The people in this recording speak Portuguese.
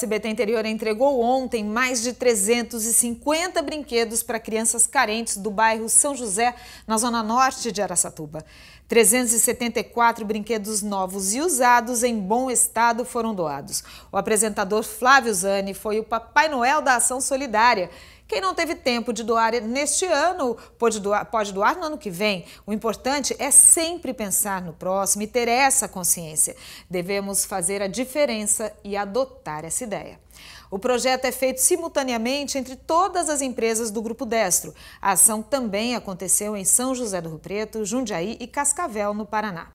SBT Interior entregou ontem mais de 350 brinquedos para crianças carentes do bairro São José, na zona norte de Araçatuba. 374 brinquedos novos e usados em bom estado foram doados. O apresentador Flávio Zani foi o Papai Noel da Ação Solidária. Quem não teve tempo de doar neste ano, pode doar, pode doar no ano que vem. O importante é sempre pensar no próximo e ter essa consciência. Devemos fazer a diferença e adotar essa ideia. O projeto é feito simultaneamente entre todas as empresas do Grupo Destro. A ação também aconteceu em São José do Rio Preto, Jundiaí e Cascavel, no Paraná.